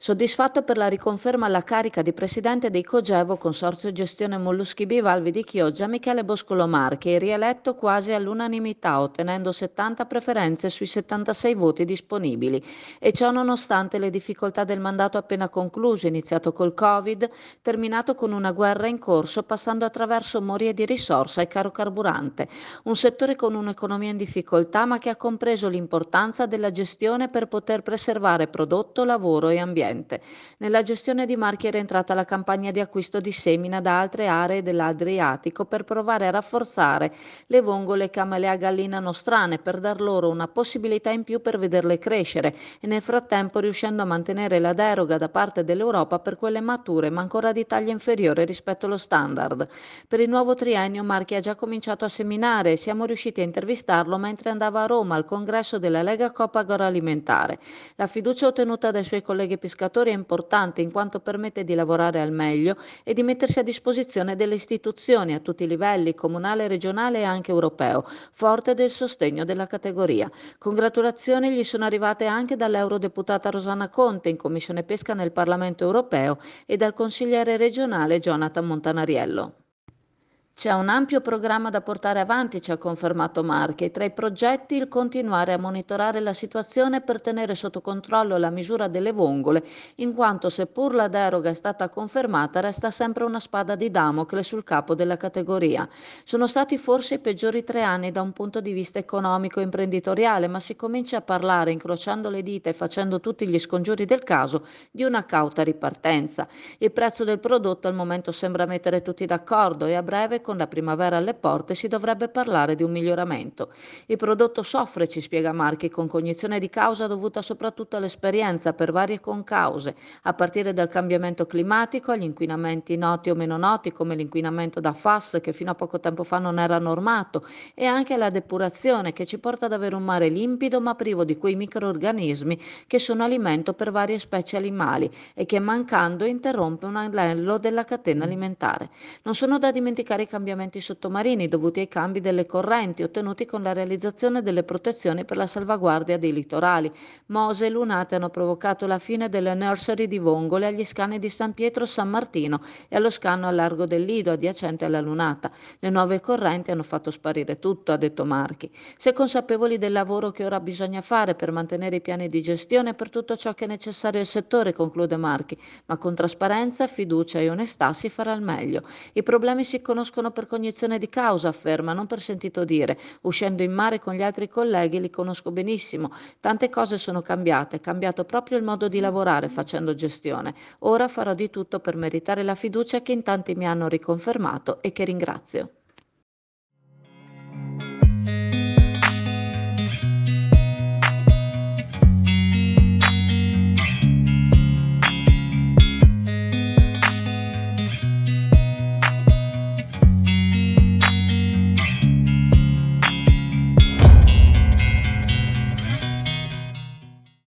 Soddisfatto per la riconferma alla carica di presidente dei Cogevo Consorzio Gestione Molluschi Bivalvi di Chioggia Michele Boscolo Marchi, rieletto quasi all'unanimità ottenendo 70 preferenze sui 76 voti disponibili e ciò nonostante le difficoltà del mandato appena concluso, iniziato col Covid, terminato con una guerra in corso, passando attraverso morie di risorsa e caro carburante, un settore con un'economia in difficoltà ma che ha compreso l'importanza della gestione per poter preservare prodotto, lavoro e ambiente cliente. Nella gestione di marchi era entrata la campagna di acquisto di semina da altre aree dell'Adriatico per provare a rafforzare le vongole camelea gallina nostrane per dar loro una possibilità in più per vederle crescere e nel frattempo riuscendo a mantenere la deroga da parte dell'Europa per quelle mature ma ancora di taglia inferiore rispetto allo standard. Per il nuovo triennio Marchi ha già cominciato a seminare e siamo riusciti a intervistarlo mentre andava a Roma al congresso della Lega Coppa Agroalimentare. La fiducia ottenuta dai suoi colleghi piscani pescatori è importante in quanto permette di lavorare al meglio e di mettersi a disposizione delle istituzioni a tutti i livelli, comunale, regionale e anche europeo, forte del sostegno della categoria. Congratulazioni gli sono arrivate anche dall'eurodeputata Rosanna Conte in Commissione Pesca nel Parlamento europeo e dal consigliere regionale Jonathan Montanariello. C'è un ampio programma da portare avanti, ci ha confermato Marche. Tra i progetti il continuare a monitorare la situazione per tenere sotto controllo la misura delle vongole, in quanto seppur la deroga è stata confermata resta sempre una spada di Damocle sul capo della categoria. Sono stati forse i peggiori tre anni da un punto di vista economico e imprenditoriale, ma si comincia a parlare, incrociando le dita e facendo tutti gli scongiuri del caso, di una cauta ripartenza. Il prezzo del prodotto al momento sembra mettere tutti d'accordo e a breve con la primavera alle porte si dovrebbe parlare di un miglioramento. Il prodotto soffre, ci spiega Marchi, con cognizione di causa dovuta soprattutto all'esperienza per varie concause, a partire dal cambiamento climatico agli inquinamenti noti o meno noti come l'inquinamento da FAS che fino a poco tempo fa non era normato e anche alla depurazione che ci porta ad avere un mare limpido ma privo di quei microorganismi che sono alimento per varie specie animali e che mancando interrompe un anello della catena alimentare. Non sono da dimenticare i cambiamenti sottomarini dovuti ai cambi delle correnti ottenuti con la realizzazione delle protezioni per la salvaguardia dei litorali. Mose e lunate hanno provocato la fine delle nursery di vongole agli scanni di San Pietro San Martino e allo scanno a largo del Lido adiacente alla lunata. Le nuove correnti hanno fatto sparire tutto, ha detto Marchi. Se consapevoli del lavoro che ora bisogna fare per mantenere i piani di gestione per tutto ciò che è necessario al settore, conclude Marchi, ma con trasparenza, fiducia e onestà si farà il meglio. I problemi si conoscono venivano per cognizione di causa, afferma, non per sentito dire. Uscendo in mare con gli altri colleghi li conosco benissimo. Tante cose sono cambiate, è cambiato proprio il modo di lavorare facendo gestione. Ora farò di tutto per meritare la fiducia che in tanti mi hanno riconfermato e che ringrazio.